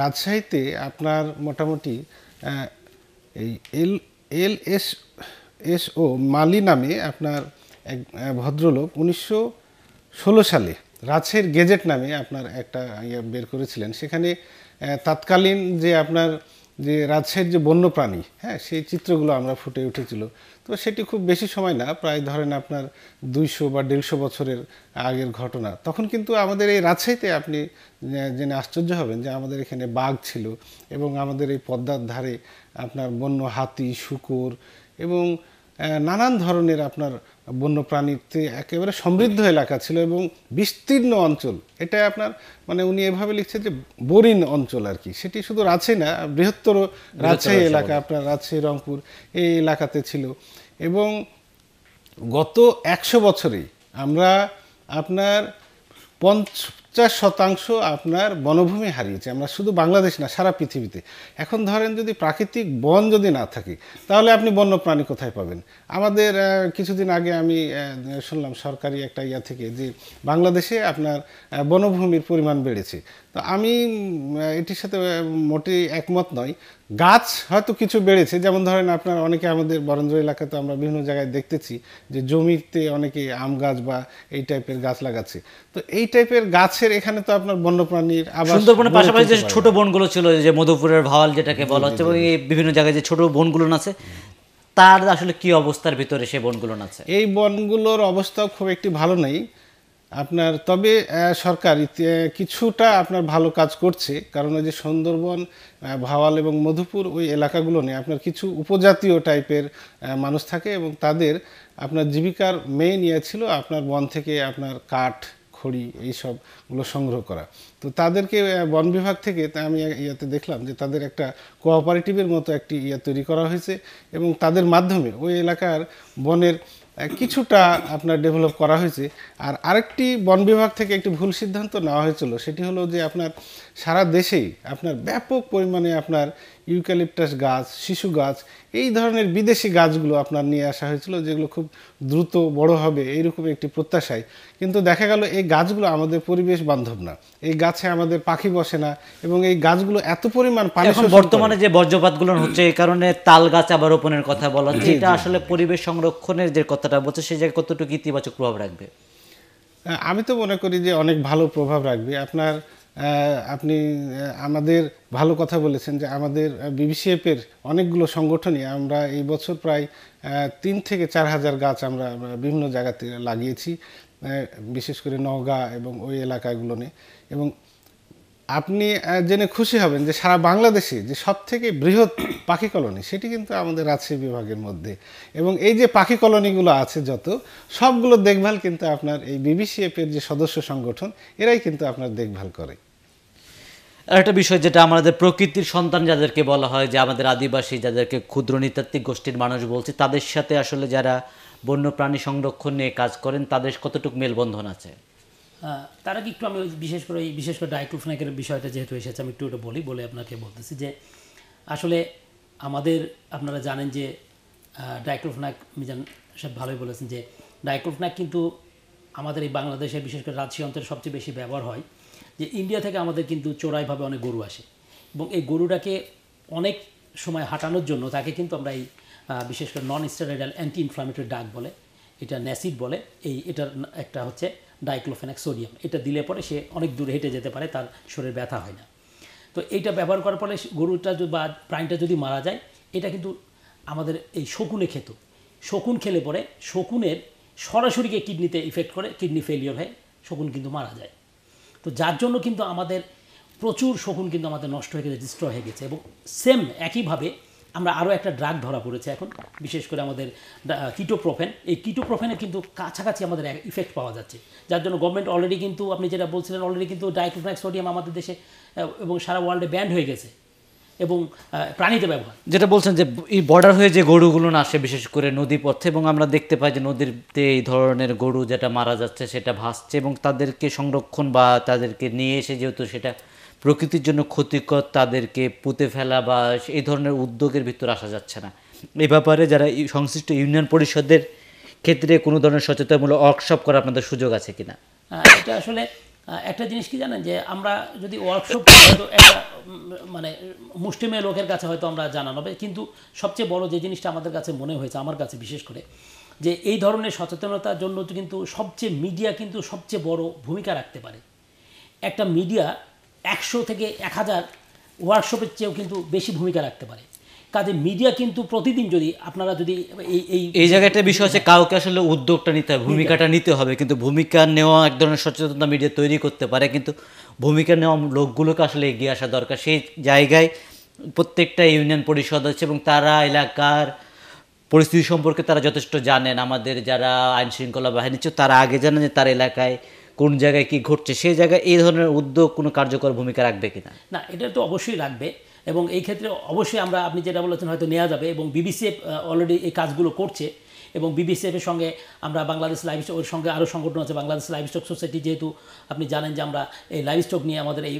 রাজশাহীতে আপনার মোটামুটি এই এল এল এস এস ও মালি নামে আপনার এক ভদ্রলোক উনিশশো ষোলো সালে রাজশাহীর গেজেট নামে আপনার একটা ইয়ে বের করেছিলেন সেখানে তৎকালীন যে আপনার যে রাজশাহীর যে বন্য প্রাণী হ্যাঁ সেই চিত্রগুলো আমরা ফুটে উঠেছিল তো সেটি খুব বেশি সময় না প্রায় ধরেন আপনার দুইশো বা দেড়শো বছরের আগের ঘটনা তখন কিন্তু আমাদের এই রাজশাহীতে আপনি জেনে আশ্চর্য হবেন যে আমাদের এখানে বাঘ ছিল এবং আমাদের এই পদ্মার ধারে আপনার বন্য হাতি শুকুর এবং নানান ধরনের আপনার বন্য প্রাণীতে একেবারে সমৃদ্ধ এলাকা ছিল এবং বিস্তীর্ণ অঞ্চল এটা আপনার মানে উনি এভাবে লিখছে যে বরিন অঞ্চল আর কি সেটি শুধু রাজশাহী না বৃহত্তর রাজশাহী এলাকা আপনার রাজশাহী রংপুর এই এলাকাতে ছিল এবং গত একশো বছরে আমরা আপনার পঞ্চ পঞ্চাশ শতাংশ আপনার বনভূমি হারিয়েছে আমরা শুধু বাংলাদেশ না সারা পৃথিবীতে এখন ধরেন যদি প্রাকৃতিক বন যদি না থাকে তাহলে আপনি বন্য প্রাণী কোথায় পাবেন আমাদের কিছুদিন আগে আমি শুনলাম সরকারি একটা ইয়া থেকে যে বাংলাদেশে আপনার বনভূমির পরিমাণ বেড়েছে তো আমি এটির সাথে মোটেই একমত নয় গাছ হয়তো কিছু বেড়েছে যেমন ধরেন আপনার অনেকে আমাদের বরেন্দ্র এলাকাতে আমরা বিভিন্ন জায়গায় দেখতেছি যে জমিতে অনেকে আম গাছ বা এই টাইপের গাছ লাগাচ্ছে তো এই টাইপের গাছের এখানে তো আপনার বন্যপ্রাণীর আবার সুন্দরবনের পাশাপাশি যে ছোট বনগুলো ছিল যে মধুপুরের ভাওয়াল যেটাকে বলা হচ্ছে এবং এই বিভিন্ন জায়গায় যে ছোট বনগুলো আছে তার আসলে কি অবস্থার ভিতরে সে বনগুলো আছে এই বনগুলোর অবস্থাও খুব একটি ভালো নেই আপনার তবে সরকার কিছুটা আপনার ভালো কাজ করছে কারণ ওই যে সুন্দরবন ভাওয়াল এবং মধুপুর ওই এলাকাগুলো নিয়ে আপনার কিছু উপজাতীয় টাইপের মানুষ থাকে এবং তাদের আপনার জীবিকার মেইন ইয়ে ছিল আপনার বন থেকে আপনার কাঠ খড়ি এইসবগুলো সংগ্রহ করা তো তাদেরকে বন বিভাগ থেকে আমি ইয়াতে দেখলাম যে তাদের একটা কোঅপারেটিভের মতো একটি ইয়া তৈরি করা হয়েছে এবং তাদের মাধ্যমে ওই এলাকার বনের কিছুটা আপনার ডেভেলপ করা হয়েছে আর আরেকটি বন বিভাগ থেকে একটি ভুল সিদ্ধান্ত নেওয়া হয়েছিল সেটি হলো যে আপনার সারা দেশেই আপনার ব্যাপক পরিমাণে আপনার ইউক্যালিপটাস গাছ শিশু গাছ এই ধরনের বিদেশি গাছগুলো আপনার নিয়ে আসা হয়েছিল যেগুলো খুব দ্রুত বড় হবে এইরকম একটি প্রত্যাশায় কিন্তু দেখা গেল এই গাছগুলো আমাদের পরিবেশ বান্ধব না এই গাছে আমাদের পাখি বসে না এবং এই গাছগুলো এত পরিমাণ পানি বর্তমানে যে বর্জ্যপাতগুলো হচ্ছে এই কারণে তাল গাছ আবার রোপণের কথা বলা হচ্ছে এটা আসলে পরিবেশ সংরক্ষণের যে কথাটা বলছে সেই জায়গায় কতটুকু ইতিবাচক প্রভাব রাখবে আমি তো মনে করি যে অনেক ভালো প্রভাব রাখবে আপনার আপনি আমাদের ভালো কথা বলেছেন যে আমাদের বিবিসিএফের অনেকগুলো সংগঠনই আমরা এই বছর প্রায় তিন থেকে চার হাজার গাছ আমরা বিভিন্ন জায়গাতে লাগিয়েছি বিশেষ করে নওগাঁ এবং ওই এলাকাগুলোনে এবং আপনি জেনে খুশি হবেন যে সারা বাংলাদেশে যে সব থেকে বৃহৎ পাখি কলোনি সেটি কিন্তু আমাদের রাজশাহী বিভাগের মধ্যে এবং এই যে পাখি কলোনিগুলো আছে যত সবগুলো দেখভাল কিন্তু আপনার এই বিবিসিএফের যে সদস্য সংগঠন এরাই কিন্তু আপনার দেখভাল করে একটা বিষয় যেটা আমাদের প্রকৃতির সন্তান যাদেরকে বলা হয় যে আমাদের আদিবাসী যাদেরকে ক্ষুদ্র নৃতাত্ত্বিক গোষ্ঠীর মানুষ বলছি তাদের সাথে আসলে যারা বন্য প্রাণী সংরক্ষণ নিয়ে কাজ করেন তাদের কতটুকু মেলবন্ধন আছে তারা কি একটু আমি বিশেষ করে এই বিশেষ করে ডাইক্রোফনাইকের বিষয়টা যেহেতু এসেছে আমি একটু ওটা বলি বলে আপনাকে বলতেছি যে আসলে আমাদের আপনারা জানেন যে ডাইক্লোফেনাক মিজান সাহেব ভালোই বলেছেন যে ডাইক্লোফেনাক কিন্তু আমাদের এই বাংলাদেশে বিশেষ করে রাজশাহী অঞ্চলে সবচেয়ে বেশি ব্যবহার হয় যে ইন্ডিয়া থেকে আমাদের কিন্তু চোরাইভাবে অনেক গরু আসে এবং এই গরুটাকে অনেক সময় হাঁটানোর জন্য তাকে কিন্তু আমরা এই বিশেষ করে নন স্টেরয়েডাল অ্যান্টি ইনফ্লামেটরি ডাক বলে এটা ন্যাসিড বলে এই এটার একটা হচ্ছে ডাইক্লোফেনাক সোডিয়াম এটা দিলে পরে সে অনেক দূরে হেঁটে যেতে পারে তার শরীর ব্যথা হয় না তো এইটা ব্যবহার করার ফলে গরুটা বা প্রাণীটা যদি মারা যায় এটা কিন্তু আমাদের এই শকুনে খেত শকুন খেলে পরে শকুনের সরাসরিকে কিডনিতে ইফেক্ট করে কিডনি ফেলিওর হয় শকুন কিন্তু মারা যায় তো যার জন্য কিন্তু আমাদের প্রচুর শকুন কিন্তু আমাদের নষ্ট হয়ে গেছে ডিস্ট্রয় হয়ে গেছে এবং সেম একইভাবে আমরা আরও একটা ড্রাগ ধরা পড়েছে এখন বিশেষ করে আমাদের কিটোপ্রোফেন এই কিটোপ্রোফেনের কিন্তু কাছাকাছি আমাদের ইফেক্ট পাওয়া যাচ্ছে যার জন্য গভর্নমেন্ট অলরেডি কিন্তু আপনি যেটা বলছিলেন অলরেডি কিন্তু ডাইক্লোফ্যাক্স সোডিয়াম আমাদের দেশে এবং সারা ওয়ার্ল্ডে ব্যান্ড হয়ে গেছে এবং প্রাণীতে ব্যবহার যেটা বলছেন যে এই বর্ডার হয়ে যে গরুগুলো আসে বিশেষ করে নদী পথে এবং আমরা দেখতে পাই যে নদীতে এই ধরনের গরু যেটা মারা যাচ্ছে সেটা ভাসছে এবং তাদেরকে সংরক্ষণ বা তাদেরকে নিয়ে এসে যেহেতু সেটা প্রকৃতির জন্য ক্ষতিকর তাদেরকে পুঁতে ফেলা বা এই ধরনের উদ্যোগের ভিতর আসা যাচ্ছে না এ ব্যাপারে যারা সংশ্লিষ্ট ইউনিয়ন পরিষদের ক্ষেত্রে কোনো ধরনের সচেতনমূলক ওয়ার্কশপ করার আপনাদের সুযোগ আছে কিনা এটা আসলে একটা জিনিস কি জানেন যে আমরা যদি ওয়ার্কশপ হয়তো একটা মানে মুষ্টিমেয় লোকের কাছে হয়তো আমরা জানানো হবে কিন্তু সবচেয়ে বড় যে জিনিসটা আমাদের কাছে মনে হয়েছে আমার কাছে বিশেষ করে যে এই ধরনের সচেতনতার জন্য কিন্তু সবচেয়ে মিডিয়া কিন্তু সবচেয়ে বড় ভূমিকা রাখতে পারে একটা মিডিয়া একশো থেকে এক হাজার ওয়ার্কশপের চেয়েও কিন্তু বেশি ভূমিকা রাখতে পারে কাজে মিডিয়া কিন্তু প্রতিদিন যদি আপনারা যদি এই এই এই জায়গাটা বিষয় আছে কাউকে আসলে উদ্যোগটা নিতে হবে ভূমিকাটা নিতে হবে কিন্তু ভূমিকা নেওয়া এক ধরনের সচেতনতা মিডিয়া তৈরি করতে পারে কিন্তু ভূমিকা নেওয়া লোকগুলোকে আসলে এগিয়ে আসা দরকার সেই জায়গায় প্রত্যেকটা ইউনিয়ন পরিষদ আছে এবং তারা এলাকার পরিস্থিতি সম্পর্কে তারা যথেষ্ট জানেন আমাদের যারা আইন শৃঙ্খলা বাহিনী ছিল তারা আগে জানেন যে তার এলাকায় কোন জায়গায় কি ঘটছে সেই জায়গায় এই ধরনের উদ্যোগ কোনো কার্যকর ভূমিকা রাখবে কিনা না এটা তো অবশ্যই রাখবে এবং এই ক্ষেত্রে অবশ্যই আমরা আপনি যেটা বলেছেন হয়তো নেওয়া যাবে এবং বিবিসিএফ অলরেডি এই কাজগুলো করছে এবং বিবিসিএফের সঙ্গে আমরা বাংলাদেশ লাইভ ওর সঙ্গে আরও সংগঠন আছে বাংলাদেশ লাইভ স্টক সোসাইটি যেহেতু আপনি জানেন যে আমরা এই লাইভ স্টক নিয়ে আমাদের এই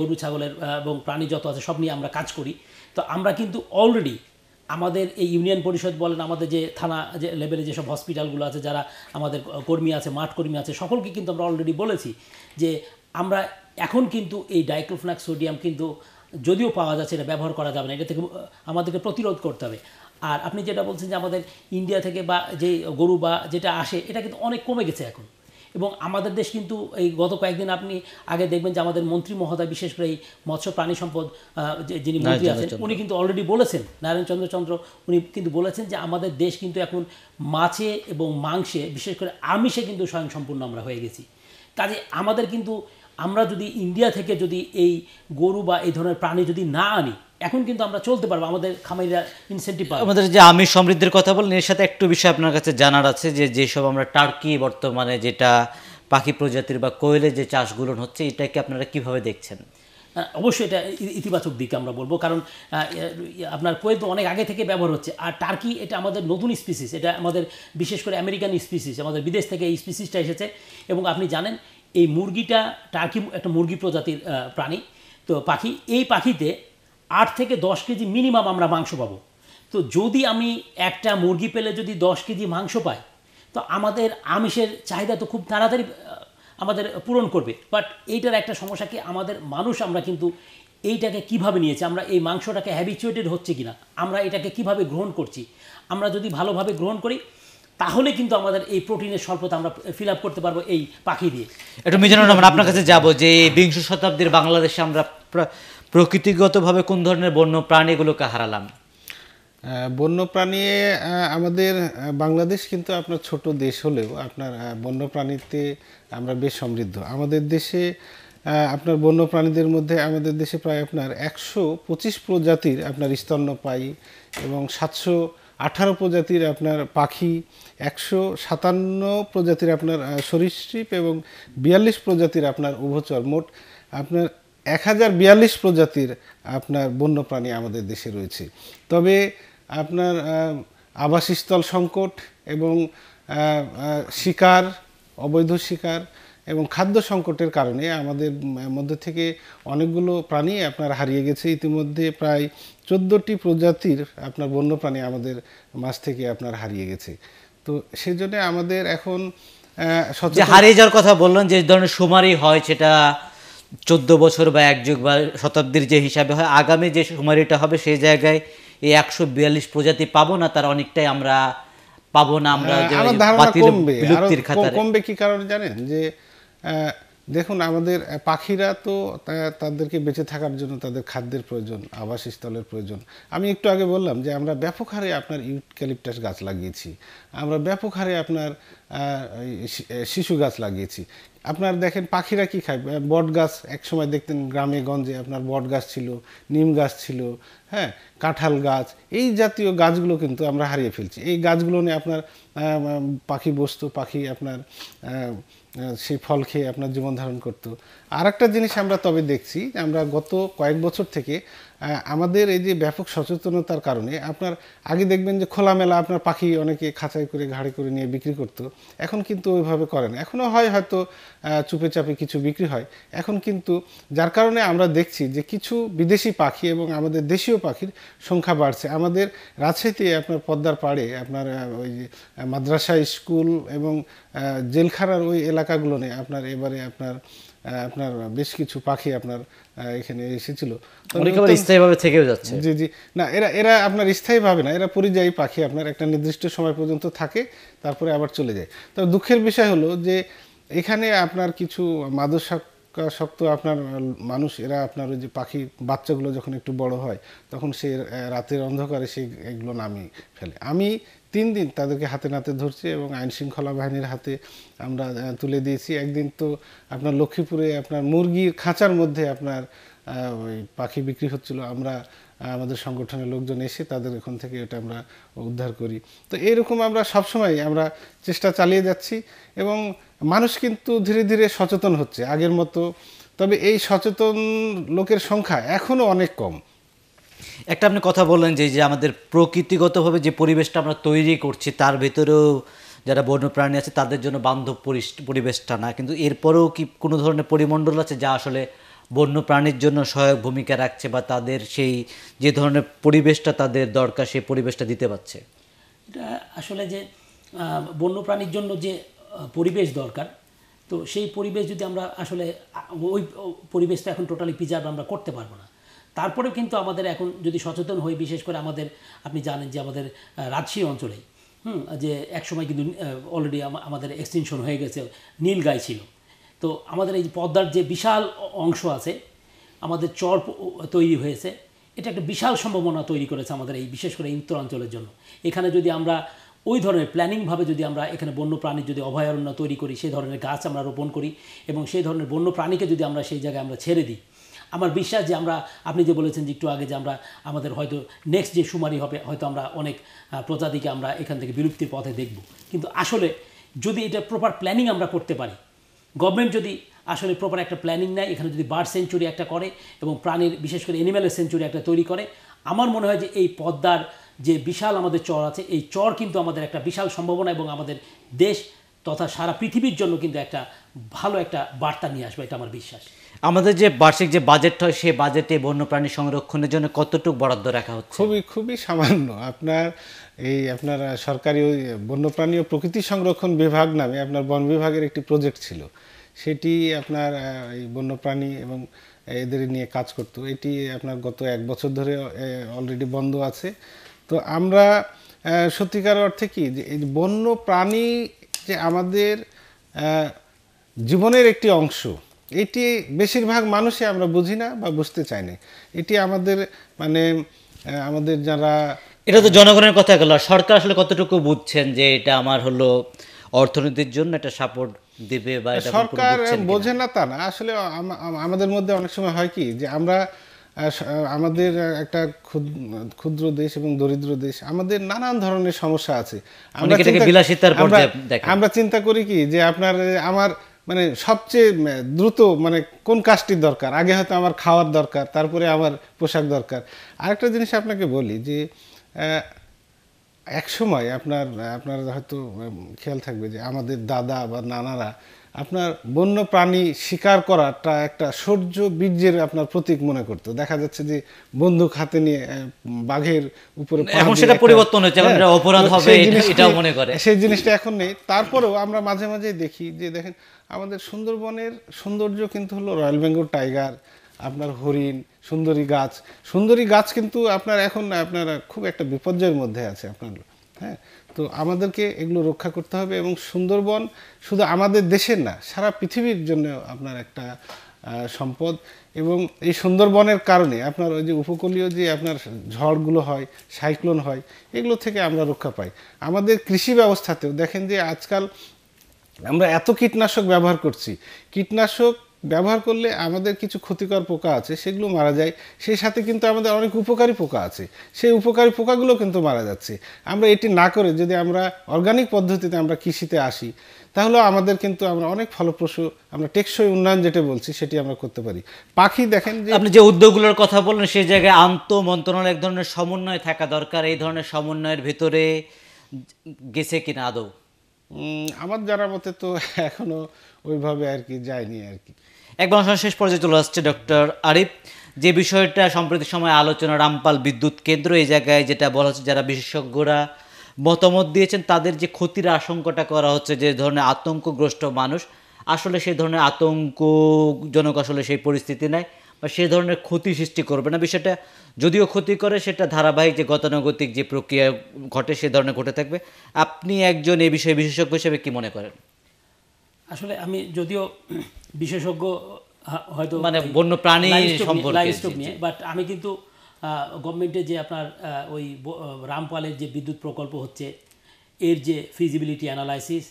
গরু ছাগলের এবং প্রাণী যত আছে সব নিয়ে আমরা কাজ করি তো আমরা কিন্তু অলরেডি আমাদের এই ইউনিয়ন পরিষদ বলেন আমাদের যে থানা যে লেভেলে যেসব হসপিটালগুলো আছে যারা আমাদের কর্মী আছে মাঠ কর্মী আছে সকলকে কিন্তু আমরা অলরেডি বলেছি যে আমরা এখন কিন্তু এই ডাইক্লোফ্লাক সোডিয়াম কিন্তু যদিও পাওয়া যাচ্ছে এটা ব্যবহার করা যাবে না এটা থেকে আমাদেরকে প্রতিরোধ করতে হবে আর আপনি যেটা বলছেন যে আমাদের ইন্ডিয়া থেকে বা যে গরু বা যেটা আসে এটা কিন্তু অনেক কমে গেছে এখন এবং আমাদের দেশ কিন্তু এই গত কয়েকদিন আপনি আগে দেখবেন যে আমাদের মন্ত্রী মহোদয় বিশেষ করে এই মৎস্য প্রাণী সম্পদ যিনি মন্ত্রী আছেন উনি কিন্তু অলরেডি বলেছেন নারায়ণচন্দ্র চন্দ্র উনি কিন্তু বলেছেন যে আমাদের দেশ কিন্তু এখন মাছে এবং মাংসে বিশেষ করে আমিষে কিন্তু স্বয়ংসম্পূর্ণ আমরা হয়ে গেছি কাজে আমাদের কিন্তু আমরা যদি ইন্ডিয়া থেকে যদি এই গরু বা এই ধরনের প্রাণী যদি না আনি এখন কিন্তু আমরা চলতে পারবো আমাদের খামারিরা ইনসেন্টিভ পাবো আমাদের যে আমিষ সমৃদ্ধির কথা বলেন এর সাথে একটু বিষয় আপনার কাছে জানার আছে যে যেসব আমরা টার্কি বর্তমানে যেটা পাখি প্রজাতির বা কোয়েলের যে চাষগুলো হচ্ছে এটাকে আপনারা কিভাবে দেখছেন অবশ্যই এটা ইতিবাচক দিক আমরা বলবো কারণ আপনার কোয়েল তো অনেক আগে থেকে ব্যবহার হচ্ছে আর টার্কি এটা আমাদের নতুন স্পিসিস এটা আমাদের বিশেষ করে আমেরিকান স্পিসিস আমাদের বিদেশ থেকে এই স্পিসিসটা এসেছে এবং আপনি জানেন এই মুরগিটা টার্কি একটা মুরগি প্রজাতির প্রাণী তো পাখি এই পাখিতে আট থেকে দশ কেজি মিনিমাম আমরা মাংস পাবো তো যদি আমি একটা মুরগি পেলে যদি দশ কেজি মাংস পাই তো আমাদের আমিষের চাহিদা তো খুব তাড়াতাড়ি আমাদের পূরণ করবে বাট এইটার একটা সমস্যা কি আমাদের মানুষ আমরা কিন্তু এইটাকে কিভাবে নিয়েছি আমরা এই মাংসটাকে হ্যাবিচুয়েটেড হচ্ছে কিনা আমরা এটাকে কিভাবে গ্রহণ করছি আমরা যদি ভালোভাবে গ্রহণ করি তাহলে কিন্তু আমাদের এই প্রোটিনের স্বল্পতা আমরা ফিল আপ করতে পারবো এই পাখি দিয়ে একটু মিজানুর রহমান আপনার কাছে যাব যে বিংশ শতাব্দীর বাংলাদেশে আমরা প্রকৃতিগতভাবে কোন ধরনের বন্য প্রাণীগুলোকে হারালাম বন্যপ্রাণী আমাদের বাংলাদেশ কিন্তু আপনার ছোট দেশ হলেও আপনার বন্যপ্রাণীতে আমরা বেশ সমৃদ্ধ আমাদের দেশে আপনার বন্যপ্রাণীদের মধ্যে আমাদের দেশে প্রায় আপনার একশো পঁচিশ প্রজাতির আপনার স্তন্যপায়ী এবং সাতশো আঠারো প্রজাতির আপনার পাখি একশো সাতান্ন প্রজাতির আপনার সরীসৃপ এবং বিয়াল্লিশ প্রজাতির আপনার উভচর মোট আপনার এক হাজার বিয়াল্লিশ প্রজাতির আপনার বন্য প্রাণী আমাদের দেশে রয়েছে তবে আপনার আবাসস্থল সংকট এবং শিকার অবৈধ শিকার এবং খাদ্য সংকটের কারণে আমাদের মধ্যে থেকে অনেকগুলো প্রাণী আপনার হারিয়ে গেছে ইতিমধ্যে প্রায় চোদ্দোটি প্রজাতির আপনার বন্য প্রাণী আমাদের মাছ থেকে আপনার হারিয়ে গেছে তো সেজন্য আমাদের এখন হারিয়ে যাওয়ার কথা বললেন যে ধরনের সুমারি হয় সেটা চোদ্দ বছর বা এক যুগ বা শতাব্দীর যে হিসাবে হয় আগামী যে সুমারিটা হবে সেই জায়গায় এই একশো বিয়াল্লিশ প্রজাতি পাবো না তার অনেকটাই আমরা পাবো না আমরা কমবে কি কারণ জানেন যে দেখুন আমাদের পাখিরা তো তাদেরকে বেঁচে থাকার জন্য তাদের খাদ্যের প্রয়োজন আবাসস্থলের প্রয়োজন আমি একটু আগে বললাম যে আমরা ব্যাপক হারে আপনার ইউক্যালিপটাস গাছ লাগিয়েছি আমরা ব্যাপক হারে আপনার শিশু গাছ লাগিয়েছি আপনার দেখেন পাখিরা কি খায় বট গাছ একসময় দেখতেন গ্রামে গঞ্জে আপনার বট গাছ ছিল নিম গাছ ছিল হ্যাঁ কাঁঠাল গাছ এই জাতীয় গাছগুলো কিন্তু আমরা হারিয়ে ফেলছি এই গাছগুলো নিয়ে আপনার পাখি বস্তু পাখি আপনার সেই ফল খেয়ে আপনার জীবন ধারণ করতো আর একটা জিনিস আমরা তবে দেখছি আমরা গত কয়েক বছর থেকে আমাদের এই যে ব্যাপক সচেতনতার কারণে আপনার আগে দেখবেন যে খোলামেলা আপনার পাখি অনেকে খাঁচাই করে ঘাড়ে করে নিয়ে বিক্রি করতো এখন কিন্তু ওইভাবে করেন এখনও হয় হয়তো চুপে চাপে কিছু বিক্রি হয় এখন কিন্তু যার কারণে আমরা দেখছি যে কিছু বিদেশি পাখি এবং আমাদের দেশীয় পাখির সংখ্যা বাড়ছে আমাদের রাজশাহীতে আপনার পদ্মার পাড়ে আপনার ওই যে মাদ্রাসা স্কুল এবং জেলখানার ওই এলাকাগুলো নেই আপনার এবারে আপনার আপনার বেশ কিছু পাখি আপনার এখানে এসেছিল স্থায়ীভাবে থেকেও যাচ্ছে জি জি না এরা এরা আপনার স্থায়ীভাবে না এরা পরিযায়ী পাখি আপনার একটা নির্দিষ্ট সময় পর্যন্ত থাকে তারপরে আবার চলে যায় তবে দুঃখের বিষয় হলো যে এখানে আপনার কিছু মাদক শক্ত আপনার মানুষ এরা আপনার ওই যে পাখি বাচ্চাগুলো যখন একটু বড় হয় তখন সে রাতের অন্ধকারে সে এগুলো নামিয়ে ফেলে আমি তিন দিন তাদেরকে হাতে নাতে ধরছি এবং আইন শৃঙ্খলা বাহিনীর হাতে আমরা তুলে দিয়েছি একদিন তো আপনার লক্ষ্মীপুরে আপনার মুরগির খাঁচার মধ্যে আপনার ওই পাখি বিক্রি হচ্ছিল আমরা আমাদের সংগঠনের লোকজন এসে তাদের এখান থেকে এটা আমরা উদ্ধার করি তো এরকম আমরা সবসময় আমরা চেষ্টা চালিয়ে যাচ্ছি এবং মানুষ কিন্তু ধীরে ধীরে সচেতন হচ্ছে আগের মতো তবে এই সচেতন লোকের সংখ্যা এখনও অনেক কম একটা আপনি কথা বললেন যে যে আমাদের প্রকৃতিগতভাবে যে পরিবেশটা আমরা তৈরি করছি তার ভেতরেও যারা বন্যপ্রাণী আছে তাদের জন্য বান্ধব পরিবেশটা না কিন্তু এরপরেও কি কোনো ধরনের পরিমণ্ডল আছে যা আসলে বন্যপ্রাণীর জন্য সহায়ক ভূমিকা রাখছে বা তাদের সেই যে ধরনের পরিবেশটা তাদের দরকার সেই পরিবেশটা দিতে পারছে এটা আসলে যে বন্যপ্রাণীর জন্য যে পরিবেশ দরকার তো সেই পরিবেশ যদি আমরা আসলে ওই পরিবেশটা এখন টোটালি প্রিজার্ভ আমরা করতে পারবো না তারপরেও কিন্তু আমাদের এখন যদি সচেতন হই বিশেষ করে আমাদের আপনি জানেন যে আমাদের রাজশাহী অঞ্চলে হুম যে একসময় কিন্তু অলরেডি আমাদের এক্সটেনশন হয়ে গেছে নীল গাই ছিল তো আমাদের এই পদ্মার যে বিশাল অংশ আছে আমাদের চর তৈরি হয়েছে এটা একটা বিশাল সম্ভাবনা তৈরি করেছে আমাদের এই বিশেষ করে এই উত্তরাঞ্চলের জন্য এখানে যদি আমরা ওই ধরনের প্ল্যানিংভাবে যদি আমরা এখানে বন্য প্রাণীর যদি অভয়ারণ্য তৈরি করি সেই ধরনের গাছ আমরা রোপণ করি এবং সেই ধরনের বন্য প্রাণীকে যদি আমরা সেই জায়গায় আমরা ছেড়ে দিই আমার বিশ্বাস যে আমরা আপনি যে বলেছেন যে একটু আগে যে আমরা আমাদের হয়তো নেক্সট যে শুমারি হবে হয়তো আমরা অনেক প্রজাতিকে আমরা এখান থেকে বিলুপ্তির পথে দেখব কিন্তু আসলে যদি এটা প্রপার প্ল্যানিং আমরা করতে পারি গভর্নমেন্ট যদি আসলে প্রপার একটা প্ল্যানিং নেয় এখানে যদি বার্ড সেঞ্চুরি একটা করে এবং প্রাণীর বিশেষ করে অ্যানিম্যালের সেঞ্চুরি একটা তৈরি করে আমার মনে হয় যে এই পদ্মার যে বিশাল আমাদের চর আছে এই চর কিন্তু আমাদের একটা বিশাল সম্ভাবনা এবং আমাদের দেশ তথা সারা পৃথিবীর জন্য কিন্তু একটা ভালো একটা বার্তা নিয়ে আসবে এটা আমার বিশ্বাস আমাদের যে বার্ষিক যে বাজেট হয় সেই বাজেটে বন্যপ্রাণী সংরক্ষণের জন্য কতটুকু বরাদ্দ রাখা হচ্ছে খুবই খুবই সামান্য আপনার এই আপনার সরকারি ওই বন্যপ্রাণী ও প্রকৃতি সংরক্ষণ বিভাগ নামে আপনার বন বিভাগের একটি প্রজেক্ট ছিল সেটি আপনার এই বন্যপ্রাণী এবং এদের নিয়ে কাজ করতো এটি আপনার গত এক বছর ধরে অলরেডি বন্ধ আছে তো আমরা সত্যিকার অর্থে কি যে এই বন্য প্রাণী যে আমাদের জীবনের একটি অংশ এটি বেশিরভাগ মানুষই আমরা বুঝি না বা বুঝতে চাই না এটি আমাদের মানে আমাদের যারা এটা তো জনগণের কথা গেল সরকার আসলে কতটুকু বুঝছেন যে এটা আমার হলো অর্থনীতির জন্য এটা সাপোর্ট দেবে বা সরকার বোঝে না তা না আসলে আমাদের মধ্যে অনেক সময় হয় কি যে আমরা আমাদের একটা ক্ষুদ্র দেশ এবং দরিদ্র দেশ আমাদের নানান ধরনের সমস্যা আছে আমরা চিন্তা করি কি যে আপনার আমার মানে সবচেয়ে দ্রুত মানে কোন কাজটির দরকার আগে হয়তো আমার খাওয়ার দরকার তারপরে আমার পোশাক দরকার আরেকটা জিনিস আপনাকে বলি যে এক সময় আপনার আপনার হয়তো খেয়াল থাকবে যে আমাদের দাদা বা নানারা আপনার বন্য প্রাণী শিকার করাটা একটা শৌর্য বীর্যের আপনার প্রতীক মনে করতো দেখা যাচ্ছে যে বন্দুক হাতে নিয়ে বাঘের উপরে এখন সেটা পরিবর্তন হয়েছে হ্যাঁ, অপরাধ হবে এটাও মনে করে সেই জিনিসটা এখন নেই তারপরেও আমরা মাঝে মাঝে দেখি যে দেখেন আমাদের সুন্দরবনের সৌন্দর্য কিন্তু হলো রয়্যাল বেঙ্গল টাইগার আপনার হরিণ সুন্দরী গাছ সুন্দরী গাছ কিন্তু আপনার এখন আপনার খুব একটা বিপর্যয়ের মধ্যে আছে আপনার হ্যাঁ তো আমাদেরকে এগুলো রক্ষা করতে হবে এবং সুন্দরবন শুধু আমাদের দেশের না সারা পৃথিবীর জন্য আপনার একটা সম্পদ এবং এই সুন্দরবনের কারণে আপনার ওই যে উপকূলীয় যে আপনার ঝড়গুলো হয় সাইক্লোন হয় এগুলো থেকে আমরা রক্ষা পাই আমাদের কৃষি ব্যবস্থাতেও দেখেন যে আজকাল আমরা এত কীটনাশক ব্যবহার করছি কীটনাশক ব্যবহার করলে আমাদের কিছু ক্ষতিকর পোকা আছে সেগুলো মারা যায় সেই সাথে কিন্তু আমাদের অনেক উপকারী পোকা আছে সেই উপকারী পোকাগুলো কিন্তু মারা যাচ্ছে আমরা এটি না করে যদি আমরা অর্গানিক পদ্ধতিতে আমরা কৃষিতে আসি তাহলে আমাদের কিন্তু আমরা অনেক ফলপ্রসূ আমরা টেকসই উন্নয়ন যেটা বলছি সেটি আমরা করতে পারি পাখি দেখেন যে আপনি যে উদ্যোগগুলোর কথা বললেন সেই জায়গায় আন্ত মন্ত্রণালয় এক ধরনের সমন্বয় থাকা দরকার এই ধরনের সমন্বয়ের ভিতরে গেছে কিনা আদৌ আমার জানার মতে তো এখনও ওইভাবে আর কি যায়নি আর কি একবার অনুষ্ঠান শেষ পর্যায়ে চলে আসছে ডক্টর আরিফ যে বিষয়টা সম্প্রতি সময় আলোচনা রামপাল বিদ্যুৎ কেন্দ্র এই জায়গায় যেটা বলা হচ্ছে যারা বিশেষজ্ঞরা মতামত দিয়েছেন তাদের যে ক্ষতির আশঙ্কাটা করা হচ্ছে যে ধরনের আতঙ্কগ্রস্ত মানুষ আসলে সেই ধরনের আতঙ্কজনক আসলে সেই পরিস্থিতি নেয় বা সে ধরনের ক্ষতি সৃষ্টি করবে না বিষয়টা যদিও ক্ষতি করে সেটা ধারাবাহিক যে গতানুগতিক যে প্রক্রিয়া ঘটে সে ধরনের ঘটে থাকবে আপনি একজন এ বিষয়ে বিশেষজ্ঞ হিসেবে কি মনে করেন আসলে আমি যদিও বিশেষজ্ঞ হয়তো মানে বন্য প্রাণী সম্পর্কে বাট আমি কিন্তু গভর্নমেন্টের যে আপনার ওই রামপালের যে বিদ্যুৎ প্রকল্প হচ্ছে এর যে ফিজিবিলিটি অ্যানালাইসিস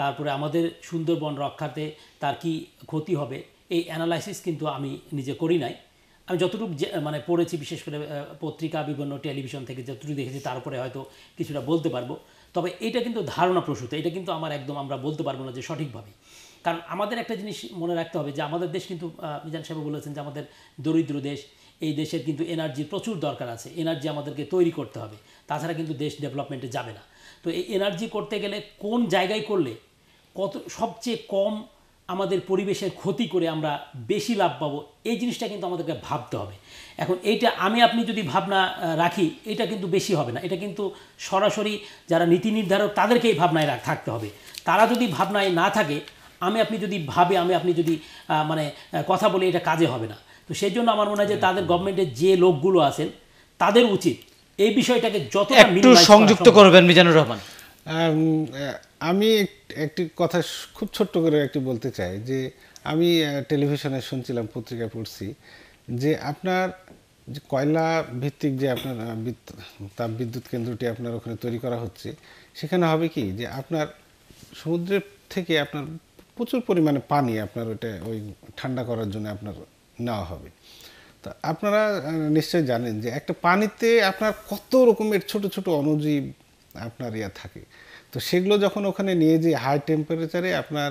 তারপরে আমাদের সুন্দরবন রক্ষাতে তার কি ক্ষতি হবে এই অ্যানালাইসিস কিন্তু আমি নিজে করি নাই আমি যতটুকু মানে পড়েছি বিশেষ করে পত্রিকা বিভিন্ন টেলিভিশন থেকে যতটুকু দেখেছি তার উপরে হয়তো কিছুটা বলতে পারবো তবে এটা কিন্তু ধারণা প্রসূত এটা কিন্তু আমার একদম আমরা বলতে পারবো না যে সঠিকভাবে কারণ আমাদের একটা জিনিস মনে রাখতে হবে যে আমাদের দেশ কিন্তু মিজান সাহেব বলেছেন যে আমাদের দরিদ্র দেশ এই দেশের কিন্তু এনার্জির প্রচুর দরকার আছে এনার্জি আমাদেরকে তৈরি করতে হবে তাছাড়া কিন্তু দেশ ডেভেলপমেন্টে যাবে না তো এই এনার্জি করতে গেলে কোন জায়গায় করলে কত সবচেয়ে কম আমাদের পরিবেশের ক্ষতি করে আমরা বেশি লাভ পাবো এই জিনিসটা কিন্তু আমাদেরকে ভাবতে হবে এখন এইটা আমি আপনি যদি ভাবনা রাখি এটা কিন্তু বেশি হবে না এটা কিন্তু সরাসরি যারা নীতি নির্ধারক তাদেরকেই ভাবনায় থাকতে হবে তারা যদি ভাবনায় না থাকে আমি আপনি যদি ভাবে আমি আপনি যদি মানে কথা বলে এটা কাজে হবে না তো সেই জন্য আমার মনে হয় যে তাদের গভর্নমেন্টের যে লোকগুলো আছেন তাদের উচিত এই বিষয়টাকে যত সংযুক্ত করবেন মিজানুর রহমান আমি একটি কথা খুব ছোট্ট করে একটি বলতে চাই যে আমি টেলিভিশনে শুনছিলাম পত্রিকায় পড়ছি যে আপনার যে কয়লা ভিত্তিক যে আপনার তাপ বিদ্যুৎ কেন্দ্রটি আপনার ওখানে তৈরি করা হচ্ছে সেখানে হবে কি যে আপনার সমুদ্রের থেকে আপনার প্রচুর পরিমাণে পানি আপনার ওইটা ওই ঠান্ডা করার জন্য আপনার নেওয়া হবে তা আপনারা নিশ্চয়ই জানেন যে একটা পানিতে আপনার কত রকমের ছোট ছোট অনুজীব আপনার ইয়া থাকে তো সেগুলো যখন ওখানে নিয়ে যে হাই টেম্পারেচারে আপনার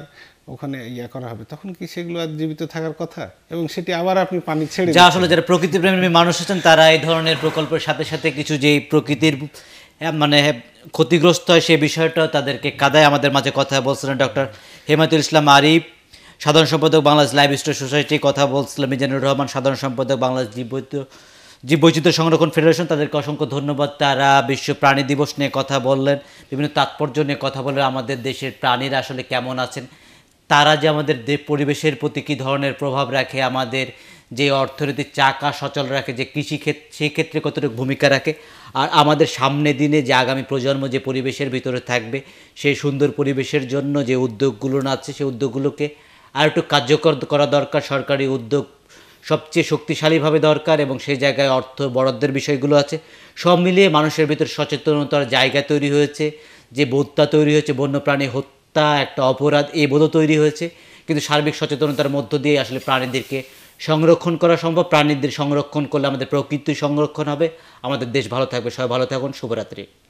ওখানে ইয়া করা হবে তখন কি সেগুলো আর জীবিত থাকার কথা এবং সেটি আবার আপনি পানি ছেড়ে যা আসলে যারা প্রকৃতি প্রেমী মানুষ আছেন তারা এই ধরনের প্রকল্পের সাথে সাথে কিছু যে প্রকৃতির মানে ক্ষতিগ্রস্ত হয় সেই বিষয়টা তাদেরকে কাদায় আমাদের মাঝে কথা বলছিলেন ডক্টর হেমাতুল ইসলাম আরিফ সাধারণ সম্পাদক বাংলাদেশ লাইভ স্টোর সোসাইটি কথা বলছিলাম মিজানুর রহমান সাধারণ সম্পাদক বাংলাদেশ জীবিত জীববৈচিত্র্য সংরক্ষণ ফেডারেশন তাদেরকে অসংখ্য ধন্যবাদ তারা বিশ্ব প্রাণী দিবস নিয়ে কথা বললেন বিভিন্ন তাৎপর্য নিয়ে কথা বললেন আমাদের দেশের প্রাণীরা আসলে কেমন আছেন তারা যে আমাদের পরিবেশের প্রতি কী ধরনের প্রভাব রাখে আমাদের যে অর্থনীতির চাকা সচল রাখে যে কৃষিক্ষেত্র সেই ক্ষেত্রে কতটুকু ভূমিকা রাখে আর আমাদের সামনে দিনে যে আগামী প্রজন্ম যে পরিবেশের ভিতরে থাকবে সেই সুন্দর পরিবেশের জন্য যে উদ্যোগগুলো আছে সেই উদ্যোগগুলোকে আর একটু কার্যকর করা দরকার সরকারি উদ্যোগ সবচেয়ে শক্তিশালীভাবে দরকার এবং সেই জায়গায় অর্থ বরাদ্দের বিষয়গুলো আছে সব মিলিয়ে মানুষের ভিতর সচেতনতার জায়গা তৈরি হয়েছে যে বোধটা তৈরি হয়েছে বন্যপ্রাণী হত্যা একটা অপরাধ এই বোধও তৈরি হয়েছে কিন্তু সার্বিক সচেতনতার মধ্য দিয়ে আসলে প্রাণীদেরকে সংরক্ষণ করা সম্ভব প্রাণীদের সংরক্ষণ করলে আমাদের প্রকৃতি সংরক্ষণ হবে আমাদের দেশ ভালো থাকবে সবাই ভালো থাকুন শুভরাত্রি